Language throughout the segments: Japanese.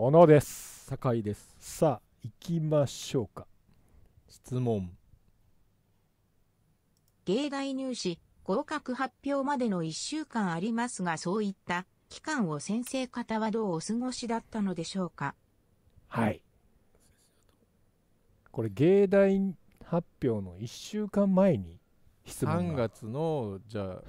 小野です酒井ですさあ行きましょうか質問芸大入試合格発表までの1週間ありますがそういった期間を先生方はどうお過ごしだったのでしょうかはいこれ芸大発表の1週間前に質問3月のじゃあ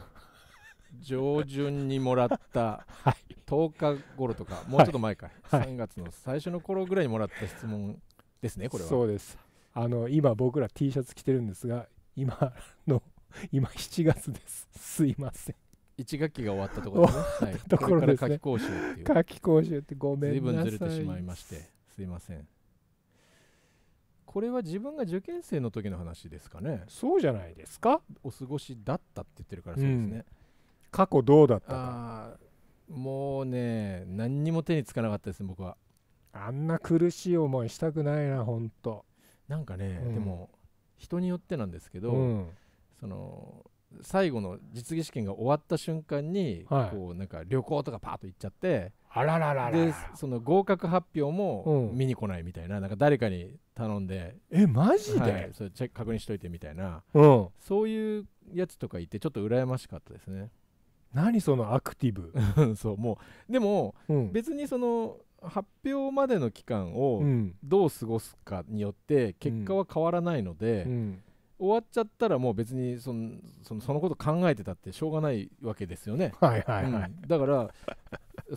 上旬にもらった、はい、10日頃とかもうちょっと前か、はい、3月の最初の頃ぐらいにもらった質問ですねこれはそうですあの今僕ら T シャツ着てるんですが今の 今7月ですすいません1学期が終わったところですね。はい、ところですね。夏季講習っていう。夏季講習ってごめんなさい。随分ずれてしまいまして、すいません。これは自分が受験生の時の話ですかね。そうじゃないですか。お過ごしだったって言ってるからそうですね。うん、過去どうだったか。もうね何にも手につかなかったです僕はあんな苦しい思いしたくないな本当なんかね、うん、でも人によってなんですけど、うん、その最後の実技試験が終わった瞬間に、はい、こうなんか旅行とかパーッと行っちゃってあららららでその合格発表も見に来ないみたいなうん、なんか誰かに頼んでえマジで、はい、それチェック確認しといてみたいな、そういうやつとかいてちょっと羨ましかったですね何そのアクティブそうもうでも、うん、別にその発表までの期間をどう過ごすかによって結果は変わらないので、うん、終わっちゃったらもう別にそのそのそのこと考えてたってしょうがないわけですよね。はいはいはい、うん、だから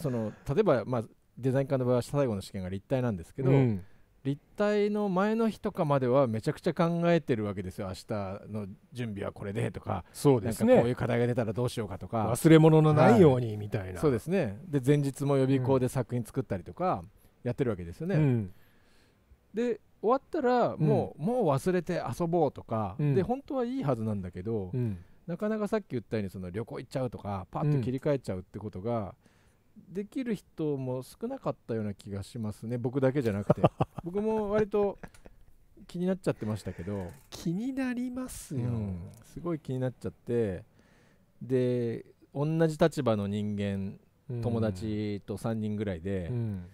その例えば、まあ、デザイン科の場合は最後の試験が立体なんですけど、うん立体の前の日とかまではめちゃくちゃ考えてるわけですよ明日の準備はこれでとかそうですねこういう課題が出たらどうしようかとか忘れ物のないようにみたいな、はい、そうですねで前日も予備校で作品作ったりとかやってるわけですよね、うん、で終わったらもう、うん、もう忘れて遊ぼうとか、うん、で本当はいいはずなんだけど、なかなかさっき言ったようにその旅行行っちゃうとかパッと切り替えちゃうってことが、うんできる人も少なかったような気がしますね僕だけじゃなくて 僕も割と気になっちゃってましたけど気になりますよ、うん、すごい気になっちゃってで同じ立場の人間、友達と3人ぐらいで、うん、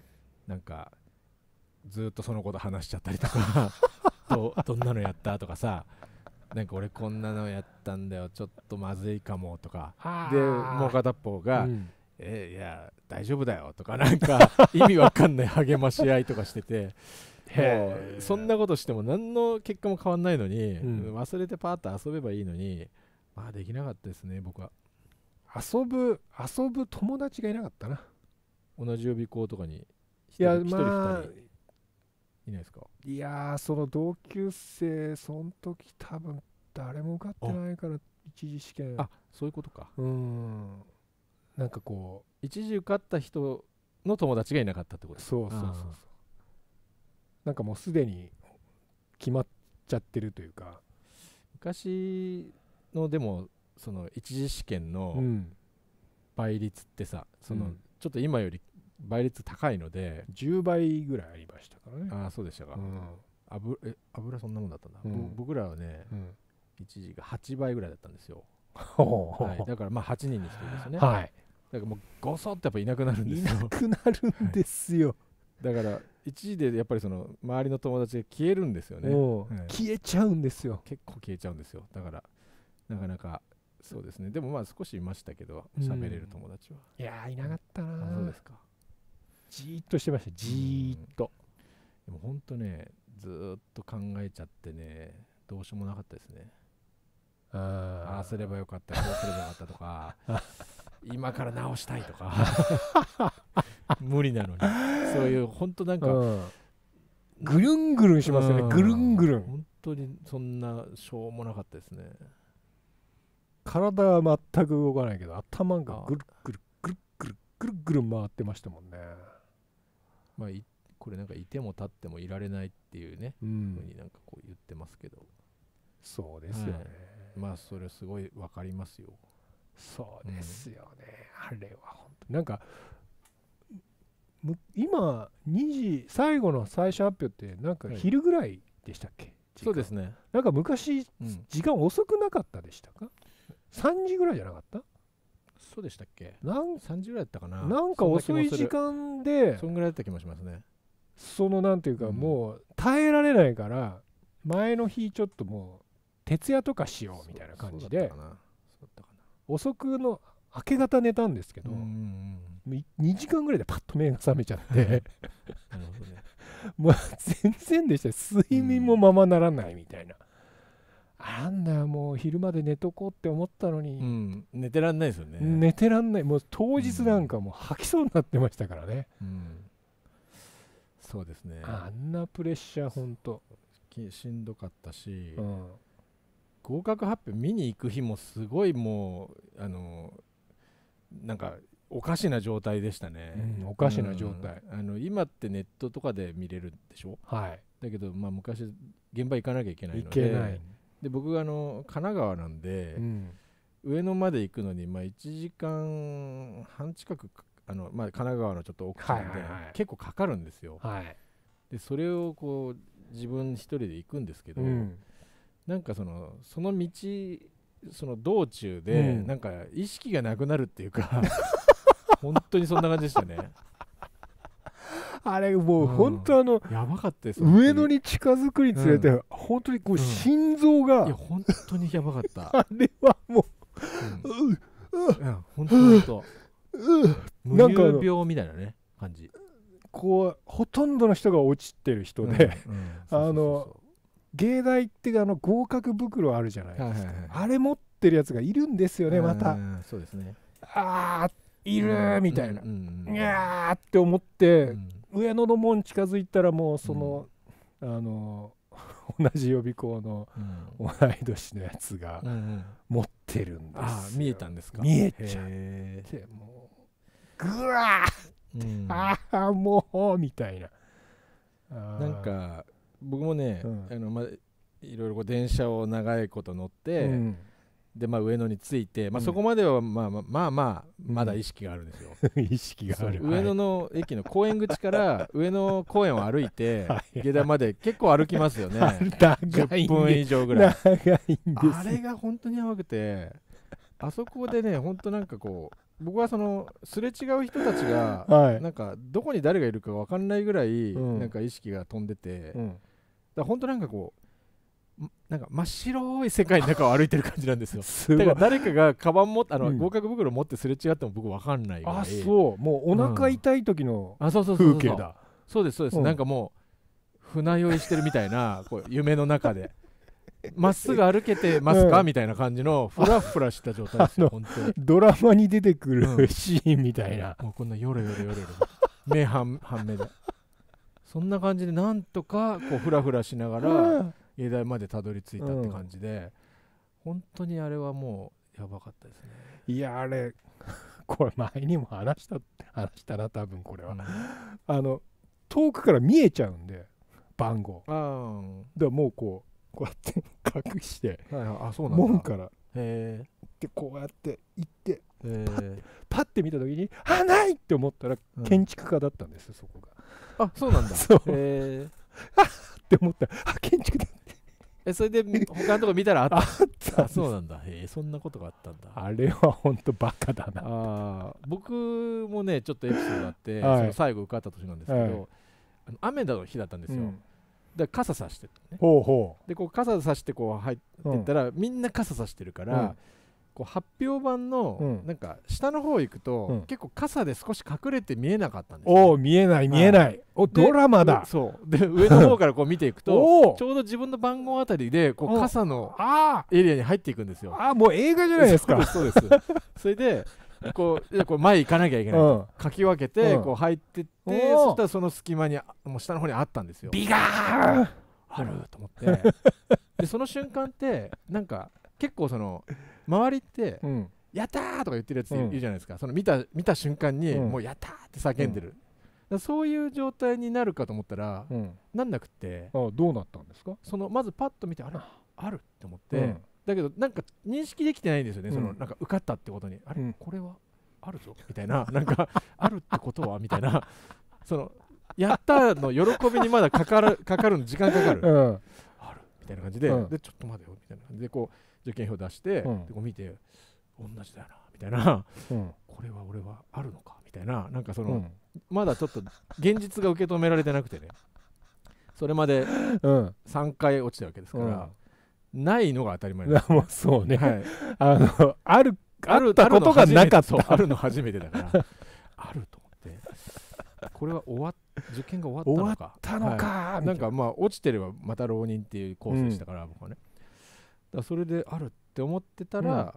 なんかずっとそのこと話しちゃったりとか どどんなのやったとかさなんか俺こんなのやったんだよちょっとまずいかもとかでもう片方が、うんえいや大丈夫だよとかなんか 意味わかんない励まし合いとかしててもうそんなことしても何の結果も変わんないのに、うん、忘れてパーッと遊べばいいのにまあできなかったですね僕は遊ぶ遊ぶ友達がいなかったな同じ予備校とかにいやまあいないですかいやその同級生その時多分誰も受かってないから一次試験あそういうことかうんなんかこう一時受かった人の友達がいなかったってことそうそうそうそうなんかもうすでに決まっちゃってるというか昔のでもその一次試験の倍率ってさ、うん、その、ちょっと今より倍率高いので10倍ぐらいありましたからねああそうでしたか、うん、油え油そんなもんだったんだ、うん、僕らはね、一時が8倍ぐらいだったんですよ はい、だからまあ8人にるんですよね、はい、だからもうごそってやっぱいなくなるんですよいなくなるんですよ、はい、だから一時でやっぱりその周りの友達が消えるんですよね、はい、消えちゃうんですよ結構消えちゃうんですよだからなかなかそうですねでもまあ少しいましたけど喋れる友達は、うん、いやいなかったなそうですかじーっとしてましたじーっと、うん、でも本当ねずっと考えちゃってねどうしようもなかったですねああすればよかったこうすればよかったとか 今から直したいとか 無理なのにそういう本当なんか、うん、ぐるんぐるんしますよね、うん、ぐるんぐるん本当にそんなしょうもなかったですね体は全く動かないけど頭がぐるぐるぐるぐるぐるぐる回ってましたもんねまあこれなんかいても立ってもいられないっていうね、うん、ふうになんかこう言ってますけどそうですよね、まあそれすごい分かりますよそうですよね、うん、あれは本当なんか今2時最後の最初発表ってなんか昼ぐらいでしたっけ、はい、そうですねなんか昔、うん、時間遅くなかったでしたか3時ぐらいじゃなかったそうでしたっけなん3時ぐらいだったかななんか遅い時間でそんぐらいだった気もしますねそのなんていうか、もう耐えられないから前の日ちょっともう徹夜とかしようみたいな感じで遅くの明け方寝たんですけど、2時間ぐらいでパッと目が覚めちゃって もう全然でした睡眠もままならないみたいな、うん、あんだよもう昼まで寝とこうって思ったのに、うん、寝てらんないですよね寝てらんないもう当日なんかもう吐きそうになってましたからね、うん、そうですねあんなプレッシャー本当しんどかったし、うん合格発表見に行く日もすごいもうあのなんかおかしな状態でしたね、うん、おかしな状態、うん、あの今ってネットとかで見れるでしょ、はい、だけど、まあ、昔現場行かなきゃいけないのでで僕があの神奈川なんで、うん、上野まで行くのに、まあ、1時間半近くあの、まあ、神奈川のちょっと奥さんで、結構かかるんですよ、はい、でそれをこう自分一人で行くんですけど、うんなんかそのその道その道中で、うん、なんか意識がなくなるっていうか 本当にそんな感じでしたねあれもう本当あの、やばかったです上野に近づくにつれて、うん、本当にこう心臓が、うん、いや本当にやばかったあれはもう、うん、うん、本当本当無流病みたいなね感じこうほとんどの人が落ちてる人で、あの芸大ってあの合格袋あるじゃないですか、はいはいはい、あれ持ってるやつがいるんですよねまたそうですねああいるみたいな、うんうん、いやーって思って、うん、上野の門近づいたらもうその、あの 同じ予備校の同い年のやつが持ってるんです、うんうん、あ見えたんですか見えちゃってもうぐわーって、ああもうみたいななんか僕もね、うん、あのまあ、いろいろ電車を長いこと乗って、うん、でまあ、上野に着いて、まあ、そこまではまあまあまあ、まあ、まだ意識があるんですよ。意識がある上野の駅の公園口から上野公園を歩いて下駄まで結構歩きますよね1 分以上ぐらいあれが本当にやばくてあそこでね本当なんかこう僕はそのすれ違う人たちが、なんかどこに誰がいるか分かんないぐらい、なんか意識が飛んでて、うんだ本当なんかこうなんか真っ白い世界の中を歩いてる感じなんですよ。すだから誰かがカバン持もあの、うん、合格袋持ってすれ違っても僕わかんないあそうもうお腹痛い時の風景だ。そうですそうです、うん、なんかもう船酔いしてるみたいな こう夢の中で。まっすぐ歩けてますか、うん、みたいな感じのふらふらした状態ですよ本当ドラマに出てくるシーンみたいな、もうこんなよろよろよろ目半半目でそんな感じでなんとかこう ふらふらしながら芸大までたどり着いたって感じで、本当にあれはもうやばかったですねいやあれ これ前にも話した話したな多分これは、うん、あの遠くから見えちゃうんで番号でもうこうこうやって隠して、あそうなん門からでこうやって行ってパッて見た時に「あない!」って思ったら建築家だったんですそこが。あそうなんだ そうへえあっって思ったあ建築だってえそれで他のとこ見たらあったああそうなんだへえそんなことがあったんだあれは本当バカだなあ僕もねちょっとエピソードがあって、はい、その最後受かった年なんですけど、はい、あの雨の日だったんですよ、うんで傘さして、ね、ほうほうでこう傘さしてこう入ってったら、うん、みんな傘さしてるから、うんこう発表版のなんか下の方行くと、結構傘で少し隠れて見えなかったんです、ね、おお見えない見えない、はい、おドラマだそうで上の方からこう見ていくと ちょうど自分の番号あたりでこう傘のエリアに入っていくんですよああもう映画じゃないですかそうですそれでこうこう前行かなきゃいけない、うん、かき分けてこう入ってって、そしたらその隙間にもう下の方にあったんですよビガーあると思って でその瞬間ってなんか結構その周りって、やったーとか言ってるやついるじゃないですか、その見た見た瞬間に、もうやったーって叫んでる、そういう状態になるかと思ったら、なんなくてあどうなったんですかそのまずパッと見てああるって思って、だけどなんか認識できてないんですよね、そのなんか受かったってことにあれ、これはあるぞみたいななんかあるってことはみたいなそのやったの喜びにまだかかるかかるの時間かかる、あるみたいな感じで,、でちょっと待てよみたいな感じでこう受験票出して、うん、でこう見て同じだよなみたいな、うん、これは俺はあるのかみたいななんかその、うん、まだちょっと現実が受け止められてなくてねそれまで3回落ちたわけですから、ないのが当たり前です、ね、そうね、はい、あのあるあるったことがなかったあるの初めてだからあると思ってこれは終わ受験が終わったのか終わったのか、はい、なんかまあ落ちてればまた浪人っていうコースでしたから、僕はねだそれであるって思ってたら、うん、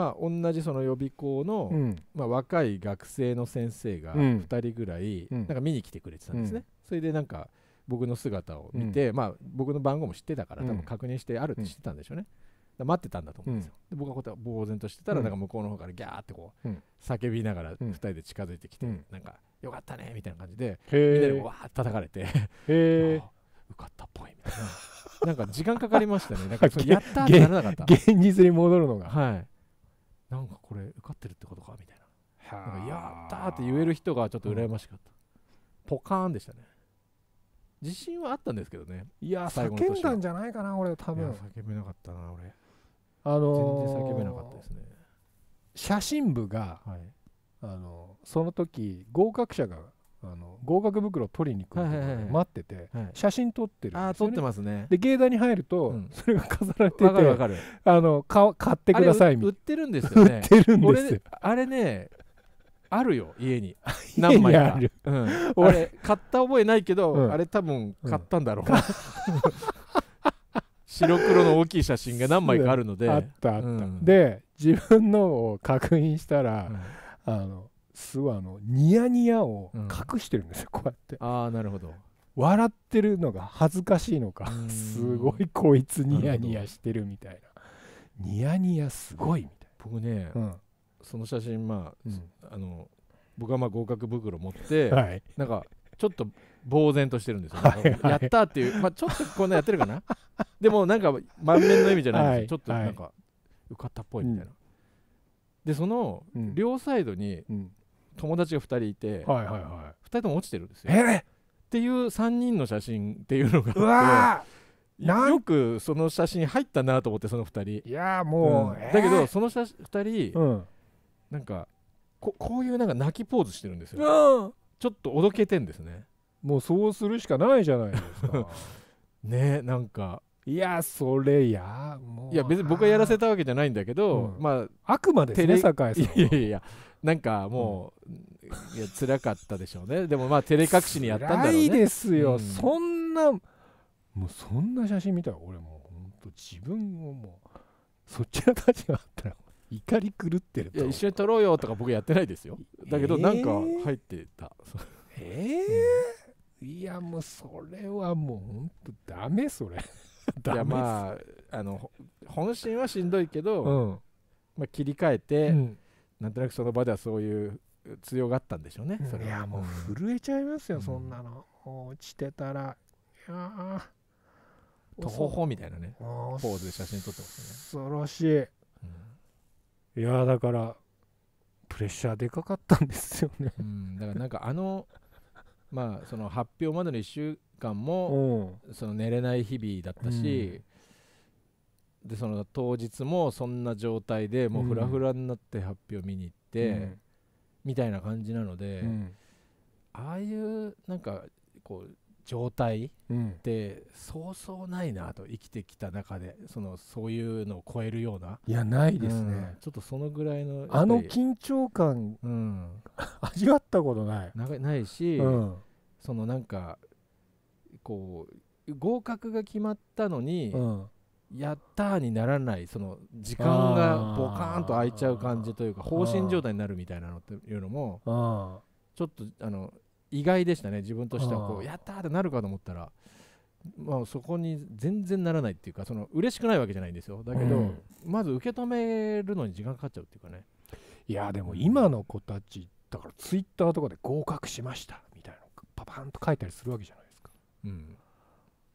まあ同じその予備校の、うん、まあ、若い学生の先生が2人ぐらい、なんか見に来てくれてたんですね、それでなんか僕の姿を見て、まあ僕の番号も知ってたから多分確認してあるって知ってたんでしょうね、待ってたんだと思うんですよ、で僕がこうやって呆然としてたら、なんか向こうの方からギャーってこう、叫びながら2人で近づいてきて、なんかよかったねみたいな感じでみんなでわーって叩かれて 受かったっぽいみたいななんか時間かかりましたねなんかそ やったってならなかった現実に戻るのがはいなんかこれ受かってるってことかみたいななんかやったって言える人がちょっと羨ましかった、うん、ポカーンでしたね自信はあったんですけどねいや叫んだんじゃないかな俺多分叫べなかったな俺あのー、全然叫べなかったですね写真部が、はい、あのその時合格者があの合格袋取りに行くの待ってて、写真撮ってる、ね、あ撮ってますねで芸大に入ると、それが飾られてて、うん、あのか買ってくださいみたいな売ってるんですよね売ってるんですよあれねあるよ 家に何枚か、うん、俺買った覚えないけど、うん、あれ多分買ったんだろう、うん、白黒の大きい写真が何枚かあるのであったあった、で自分のを確認したら、あの諏あのニヤニヤを隠してるんですよ、うん、こうやってああなるほど笑ってるのが恥ずかしいのかすごいこいつニヤニヤしてるみたいなニヤニヤすごいみたいな僕ね、うん、その写真まあ,、あの僕はまあ合格袋持って、はい、なんかちょっと呆然としてるんですよ、はいはい、やったっていう、まあ、ちょっとこんなやってるかなでもなんか満面の意味じゃないんですよ、はい、ちょっとなんか、受かったっぽいみたいな、でその両サイドに、うん、友達が2人いて、はいはいはい、2人とも落ちてるんですよ。っていう3人の写真っていうのがあって。よくその写真入ったなと思ってその2人いやもう、うん、だけどその写2人、うん、なんかここういうなんか泣きポーズしてるんですよ、ちょっとおどけてんですねもうそうするしかないじゃないですか ねなんかいやそれやもういや別に僕がやらせたわけじゃないんだけど、うん、まああくまでですね酒井さんいやいやなんかもう、うん、いや辛かったでしょうねでもまあ照れ隠しにやったんだろうねいですよ、うん、そんなもうそんな写真見たら俺もうほ自分をもうそっちの立場あったら怒り狂ってるいや一緒に撮ろうよとか僕やってないですよだけどなんか入ってたええーうん、いやもうそれはもう本当ダメそれ いやまああの本心はしんどいけど、うん、まあ、切り替えて、うん、なんとなくその場ではそういう強がったんでしょうね、それいやもう震えちゃいますよ、うん、そんなの落ちてたらいやとほほみたいなねポーズで写真撮ってますね恐ろしい、いやだからプレッシャーでかかったんですよね、だからなんかあのまあその発表までの1週間もその寝れない日々だったし、うん、でその当日もそんな状態でもうフラフラになって発表見に行って、うん、みたいな感じなので、うん、ああいうなんかこう状態ってそうそうないなと生きてきた中でそのそういうのを超えるようないやないですね、ちょっとそのぐらいのあの緊張感、味わったことないないし、そのなんかこう合格が決まったのに、うん、やったーにならないその時間がボカーンと空いちゃう感じというか放心状態になるみたいなのっていうのもちょっとあの意外でしたね自分としてはこうやったーってなるかと思ったら。まあ、そこに全然ならないっていうかその嬉しくないわけじゃないんですよだけど、うん、まず受け止めるのに時間かかっちゃうっていうかねいやでも今の子たちだからツイッターとかで合格しましたみたいなパパンと書いたりするわけじゃない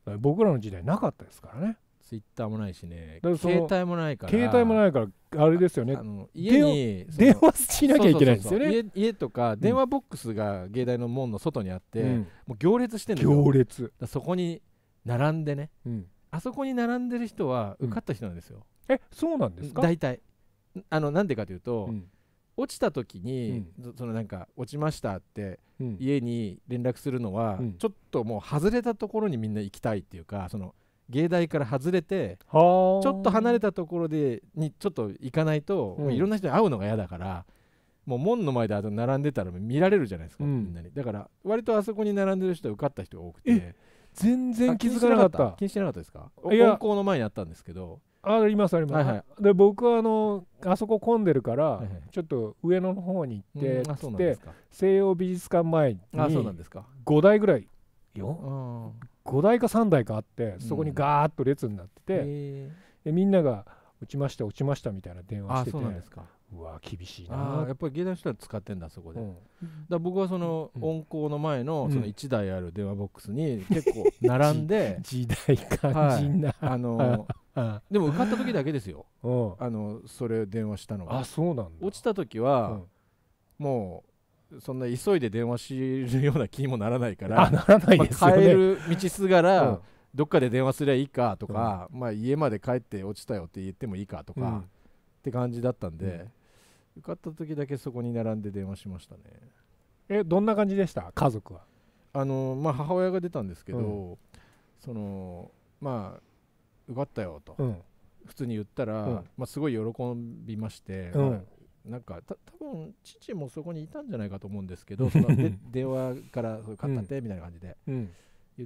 うん、僕らの時代なかったですからねツイッターもないしね携帯もないから携帯もないからあれですよね家に電話しなきゃいけないんですよね家とか電話ボックスが芸大の門の外にあって、うん、もう行列してんだ行列そこに並んでね、うん、あそこに並んでる人は受かった人なんですよ、うん、えそうなんですか大体あのなんでかというと、落ちた時に、そのなんか落ちましたって家に連絡するのは、ちょっともう外れたところにみんな行きたいっていうかその芸大から外れてちょっと離れたところでにちょっと行かないと、いろんな人に会うのが嫌だからもう門の前で並んでたら見られるじゃないですか、みんなにだから割とあそこに並んでる人は受かった人が多くて全然気づかなかった気にしてなかったですか高校の前にあったんですけどありますあります、はいはい、で僕はあのあそこ混んでるから、はいはい、ちょっと上野の方に行ってって西洋美術館前に5台ぐらいよ5台か3台かあってそこにガーッと列になってて、うん、でみんなが落ちました落ちましたみたいな電話しててうわ厳しいなやっぱり芸大の人は使ってんだそこで、うん、だ僕はその、温厚音の前のその1台ある電話ボックスに結構並んで、時代感じな、はい、あのあでも受かった時だけですよ、あのそれ電話したのはあそうなん落ちた時は、もうそんな急いで電話しるような気にもならないからあならないですよ、ね帰る道すがら、どっかで電話すりゃいいかとか、まあ、家まで帰って落ちたよって言ってもいいかとか、って感じだったんで、受かった時だけそこに並んで電話しましたねえどんな感じでした家族はあのまあ母親が出たんですけど、そのまあかったよと、普通に言ったら、まあ、すごい喜びまして、なんかた多分父もそこにいたんじゃないかと思うんですけどその 電話から「買ったって」みたいな感じで言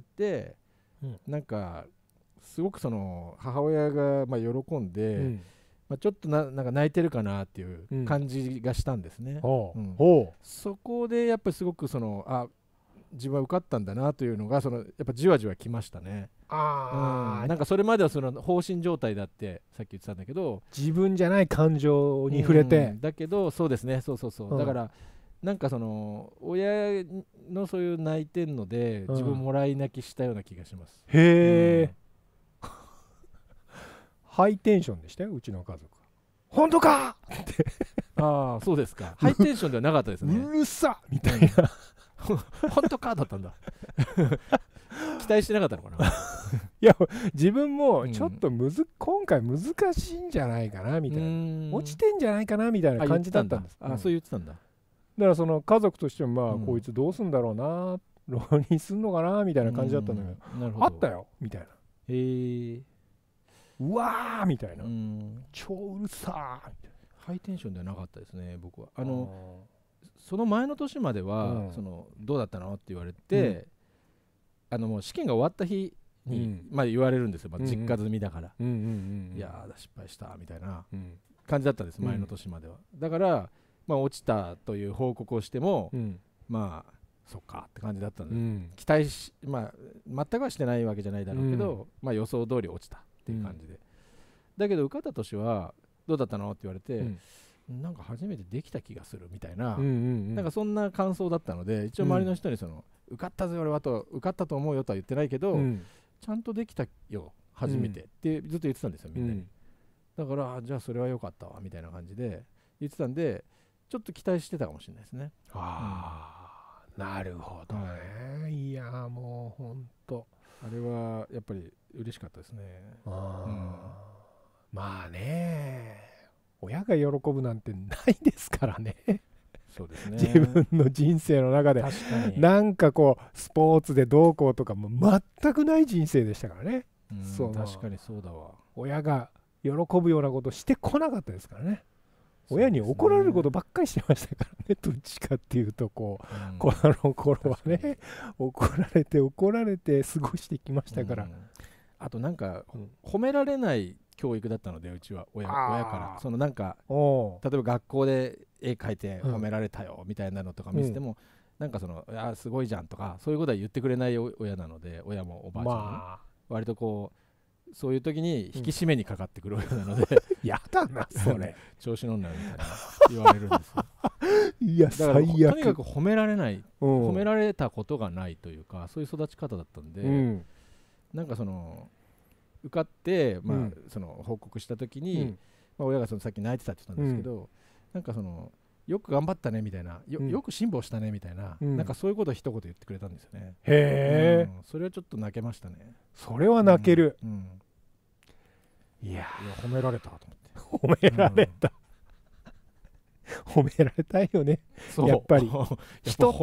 って、うん、なんかすごくその母親がまあ喜んで、うん、まあ、ちょっとななんか泣いてるかなっていう感じがしたんですね。うんうん、そこでやっぱりすごくそのあ自分は受かったんだなというのがそのやっぱじわじわきましたね。あうん、なんかそれまではその放心状態だってさっき言ってたんだけど自分じゃない感情に触れて、うん、だけどそうですねそうそうそう、うん、だからなんかその親のそういう泣いてんので、自分もらい泣きしたような気がします、うん、へえ、ハイテンションでしたようちの家族本当かってああそうですかハイテンションではなかったですねうるさみたいな 本当かだったんだ 期待してなかったのかな いや自分もちょっとむず、うん、今回難しいんじゃないかなみたいな落ちてんじゃないかなみたいな感じだったんですあ、うん、そう言ってたんだだからその家族としてもまあ、こいつどうすんだろうな浪人すんのかなみたいな感じだったんだけど,、あったよみたいなへえうわーみたいな超うるさーハイテンションではなかったですね僕はあのその前の年までは、そのどうだったのって言われて、あのもう試験が終わった日に、まあ、言われるんですよ、まあ、実家済みだから、いや失敗したみたいな感じだったんです、前の年まではだから、まあ、落ちたという報告をしても、まあそっかって感じだったので、うん、期待し、まあ、全くはしてないわけじゃないだろうけど、うん、まあ、予想通り落ちたっていう感じで、うん、だけど受かった年はどうだったのって言われて、なんか初めてできた気がするみたいな、うんうんうん、なんかそんな感想だったので一応周りの人にその、うん、受かったぜ俺はと受かったと思うよとは言ってないけど、うん、ちゃんとできたよ初めて、ってずっと言ってたんですよみんなに、だからじゃあそれは良かったわみたいな感じで言ってたんでちょっと期待してたかもしれないですねああ、なるほどね、いやもうほんとあれはやっぱり嬉しかったですねあ、うん、まあね親が喜ぶなんてないですからねそうですね 自分の人生の中でなんかこうスポーツでどうこうとかも全くない人生でしたからね、そう確かにそうだわ親が喜ぶようなことしてこなかったですからね親に怒られることばっかりしてましたからね、どっちかっていうとこう、うん、この頃はね、怒られて、怒られて過ごしてきましたから。うん、あとなんか、褒められない教育だったのでうちは親親からそのなんか例えば学校で絵描いて褒められたよみたいなのとか見せても、うん、なんかその「あすごいじゃん」とかそういうことは言ってくれない親なので親もおばあちゃんも、まあ、割とこうそういう時に引き締めにかかってくる親なので、うん、やだなそれ 調子乗んなみたいな言われるんですよ いやだからとにかく褒められない、褒められたことがないというかそういう育ち方だったんで、うん、なんかその受かって、まあ、うん、その報告した時に、うん、まあ、親がそのさっき泣いてたって言ったんですけど、うん、なんかそのよく頑張ったねみたいなよ,、よく辛抱したねみたいな、なんかそういうことを一言言ってくれたんですよねへえ、それはちょっと泣けましたねそれは泣ける、うんいや褒められたと思って 褒められた、褒められたいよねやっぱり 人って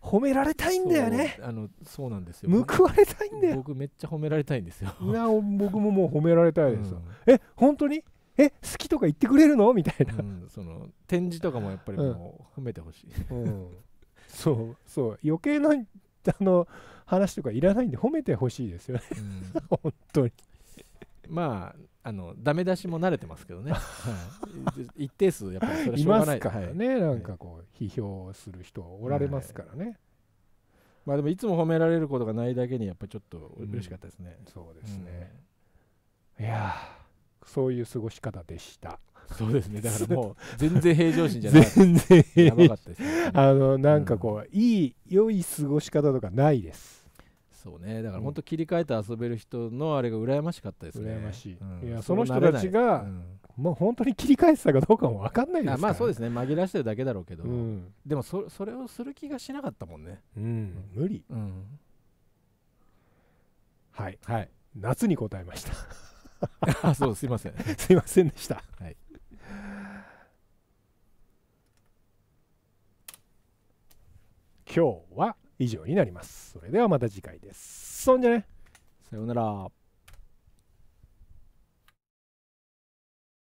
褒められたいんだよねあのそうなんですよ報われたいんだよ僕めっちゃ褒められたいんですよいや僕ももう褒められたいです、うん、え本当にえ好きとか言ってくれるのみたいな、うん、その展示とかもやっぱりもう褒めてほしい、うん、そうそう余計なあの話とかいらないんで褒めてほしいですよね、本当にまああのダメ出しも慣れてますけどね、はい、一定数やっぱりそれしょうがないからね、はい、なんかこう批評する人はおられますからね、はい、まあでもいつも褒められることがないだけにやっぱりちょっと嬉しかったですね、うん、そうですね、うん、いやそういう過ごし方でしたそうですねだからもう 全然平常心じゃない全然やばかったです、ね、あのなんかこう、うん、いい良い過ごし方とかないですそうねだから本当切り替えて遊べる人のあれが羨ましかったですね羨ましいうん、いやその人たちが、もう本当に切り替えてたかどうかも分かんないですから、まあそうですね紛らしてるだけだろうけど、うん、でもそそれをする気がしなかったもんねうん無理、はい、はい、夏に答えました あそうすいません すいませんでした、はい今日は以上になります。それではまた次回です。そんじゃね。さようなら。